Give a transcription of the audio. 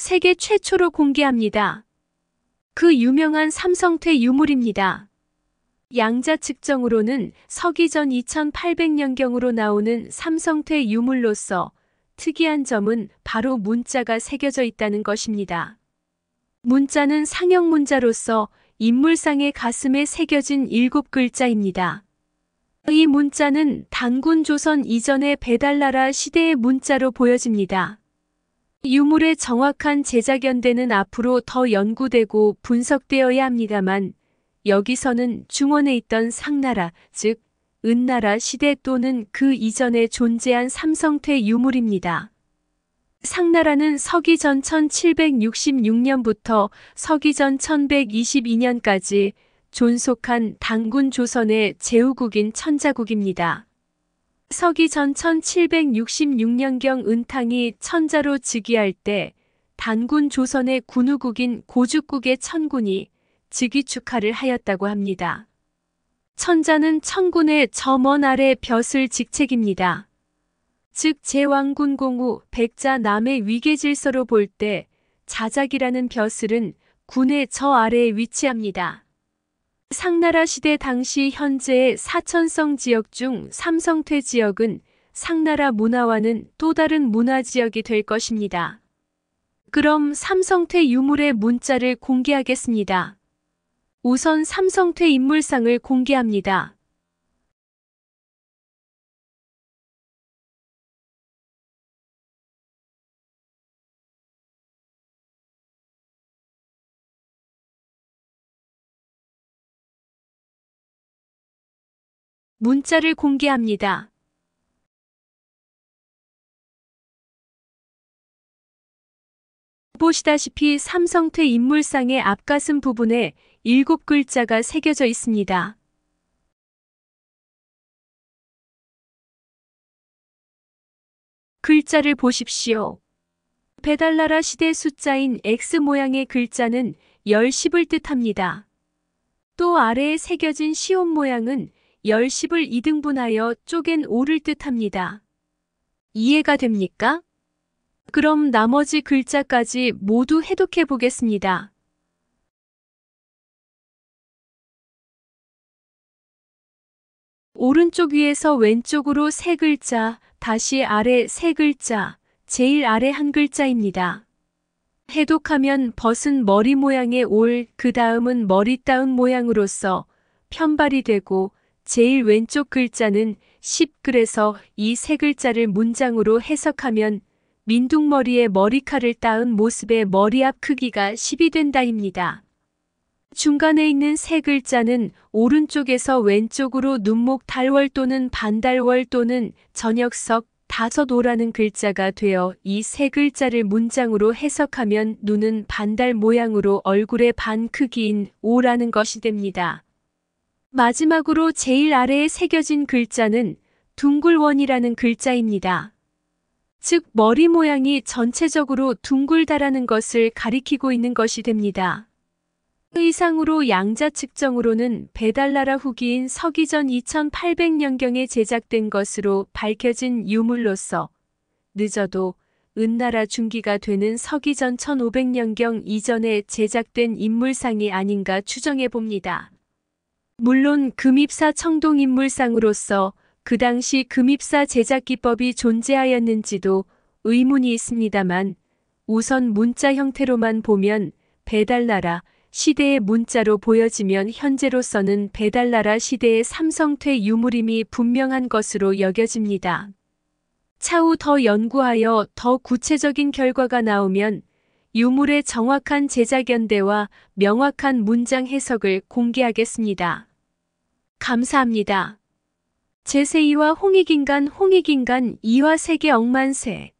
세계 최초로 공개합니다. 그 유명한 삼성퇴 유물입니다. 양자 측정으로는 서기 전 2800년경으로 나오는 삼성퇴 유물로서 특이한 점은 바로 문자가 새겨져 있다는 것입니다. 문자는 상형 문자로서 인물상의 가슴에 새겨진 일곱 글자입니다. 이 문자는 단군 조선 이전의 배달나라 시대의 문자로 보여집니다. 유물의 정확한 제작연대는 앞으로 더 연구되고 분석되어야 합니다만 여기서는 중원에 있던 상나라, 즉 은나라 시대 또는 그 이전에 존재한 삼성태 유물입니다. 상나라는 서기전 1766년부터 서기전 1122년까지 존속한 당군 조선의 제후국인 천자국입니다. 서기 전 1766년경 은탕이 천자로 즉위할 때 단군 조선의 군우국인 고주국의 천군이 즉위 축하를 하였다고 합니다. 천자는 천군의 저먼 아래 벼슬 직책입니다. 즉 제왕군 공우 백자 남의 위계질서로 볼 때 자작이라는 벼슬은 군의 저 아래에 위치합니다. 상나라 시대 당시 현재의 사천성 지역 중 삼성퇴 지역은 상나라 문화와는 또 다른 문화 지역이 될 것입니다. 그럼 삼성퇴 유물의 문자를 공개하겠습니다. 우선 삼성퇴 인물상을 공개합니다. 문자를 공개합니다. 보시다시피 삼성퇴 인물상의 앞가슴 부분에 일곱 글자가 새겨져 있습니다. 글자를 보십시오. 배달나라 시대 숫자인 X 모양의 글자는 10, 열십을 뜻합니다. 또 아래에 새겨진 시옷 모양은 1 0을 2등분하여 쪼갠 5를 뜻합니다. 이해가 됩니까? 그럼 나머지 글자까지 모두 해독해 보겠습니다. 오른쪽 위에서 왼쪽으로 세 글자, 다시 아래 세 글자, 제일 아래 한 글자입니다. 해독하면 벗은 머리 모양의 올, 그 다음은 머리 따운 모양으로서 편발이 되고 제일 왼쪽 글자는 1 0글에서이 세 글자를 문장으로 해석하면 민둥머리의 머리칼을 따은 모습의 머리 앞 크기가 10이 된다입니다. 중간에 있는 세 글자는 오른쪽에서 왼쪽으로 눈목 달월 또는 반달월 또는 저녁석 다섯 오라는 글자가 되어 이 세 글자를 문장으로 해석하면 눈은 반달 모양으로 얼굴의 반 크기인 오라는 것이 됩니다. 마지막으로 제일 아래에 새겨진 글자는 둥글원이라는 글자입니다. 즉 머리 모양이 전체적으로 둥글다라는 것을 가리키고 있는 것이 됩니다. 그상으로 양자 측정으로는 베달라라 후기인 서기전 2800년경에 제작된 것으로 밝혀진 유물로서 늦어도 은나라 중기가 되는 서기전 1500년경 이전에 제작된 인물상이 아닌가 추정해 봅니다. 물론 금입사 청동인물상으로서 그 당시 금입사 제작기법이 존재하였는지도 의문이 있습니다만 우선 문자 형태로만 보면 배달나라 시대의 문자로 보여지면 현재로서는 배달나라 시대의 삼성퇴 유물임이 분명한 것으로 여겨집니다. 차후 더 연구하여 더 구체적인 결과가 나오면 유물의 정확한 제작 연대와 명확한 문장 해석을 공개하겠습니다. 감사합니다. 제세이와 홍익인간 홍익인간 이화 세계 억만세